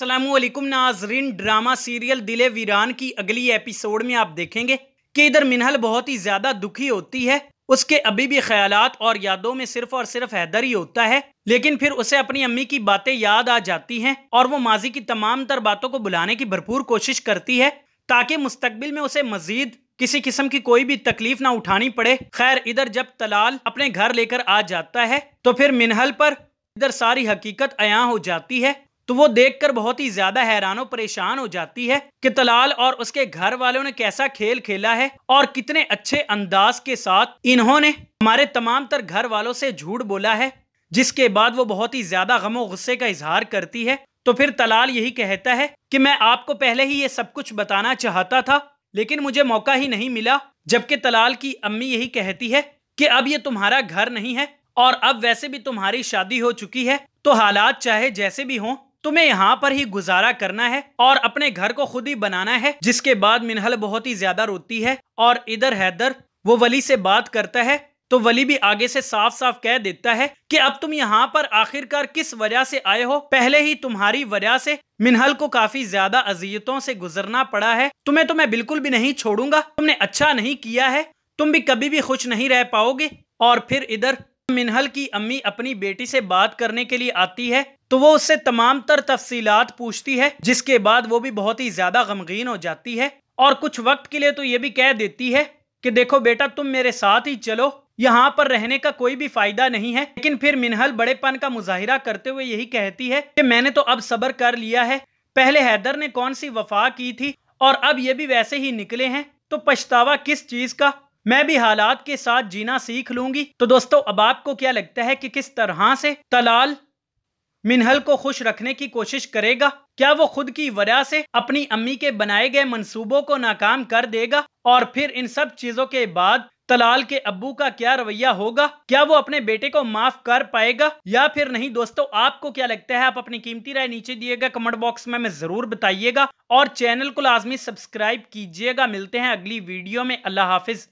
सलामकुम नाजरीन drama serial दिले वीरान की अगली एपिसोड में आप देखेंगे कि इधर मिनहल बहुत ही ज़्यादा दुखी होती है उसके अभी भी ख्याल और यादों में सिर्फ और सिर्फ हैदर ही होता है लेकिन फिर उसे अपनी अम्मी की बातें याद आ जाती हैं और वो माजी की तमाम तर बातों को बुलाने की भरपूर कोशिश करती है ताकि मुस्तबिल में उसे मजीद किसी किस्म की कोई भी तकलीफ ना उठानी पड़े खैर इधर जब तलाल अपने घर लेकर आ जाता है तो फिर मिनहल पर इधर सारी हकीकत अया हो जाती है तो वो देखकर बहुत ही ज्यादा हैरानो परेशान हो जाती है कि तलाल और उसके घर वालों ने कैसा खेल खेला है और कितने अच्छे अंदाज के साथ इन्होंने हमारे तमाम तर घर वालों से झूठ बोला है जिसके बाद वो बहुत ही ज्यादा गमो गुस्से का इजहार करती है तो फिर तलाल यही कहता है कि मैं आपको पहले ही ये सब कुछ बताना चाहता था लेकिन मुझे मौका ही नहीं मिला जबकि तलाल की अम्मी यही कहती है कि अब ये तुम्हारा घर नहीं है और अब वैसे भी तुम्हारी शादी हो चुकी है तो हालात चाहे जैसे भी हों तुम्हें यहाँ पर ही गुजारा करना है और अपने घर को खुद ही बनाना है जिसके बाद मिनहल बहुत ही ज्यादा रोती है और इधर हैदर वो वली से बात करता है तो वली भी आगे से साफ साफ कह देता है कि अब तुम यहाँ पर आखिरकार किस वजह से आए हो पहले ही तुम्हारी वजह से मिनहल को काफी ज्यादा अजियतों से गुजरना पड़ा है तुम्हें तो मैं बिल्कुल भी नहीं छोड़ूंगा तुमने अच्छा नहीं किया है तुम भी कभी भी खुश नहीं रह पाओगे और फिर इधर मिनहल की अम्मी अपनी बेटी से बात करने के लिए आती है तो वो उससे तमाम तर तफसीलात पूछती है जिसके बाद वो भी बहुत ही ज्यादा गमगीन हो जाती है और कुछ वक्त के लिए तो ये भी कह देती है कि देखो बेटा तुम मेरे साथ ही चलो यहाँ पर रहने का कोई भी फायदा नहीं है लेकिन फिर मिनहल बड़ेपन का मुजाहिरा करते हुए यही कहती है कि मैंने तो अब सबर कर लिया है पहले हैदर ने कौन सी वफा की थी और अब ये भी वैसे ही निकले हैं तो पछतावा किस चीज का मैं भी हालात के साथ जीना सीख लूंगी तो दोस्तों अब आपको क्या लगता है कि किस तरह से तलाल मिनहल को खुश रखने की कोशिश करेगा क्या वो खुद की वजह से अपनी अम्मी के बनाए गए मंसूबों को नाकाम कर देगा और फिर इन सब चीजों के बाद तलाल के अब्बू का क्या रवैया होगा क्या वो अपने बेटे को माफ कर पाएगा या फिर नहीं दोस्तों आपको क्या लगता है आप अपनी कीमती राय नीचे दिएगा कमेंट बॉक्स में मैं जरूर बताइएगा और चैनल को लाजमी सब्सक्राइब कीजिएगा मिलते हैं अगली वीडियो में अल्लाह हाफिज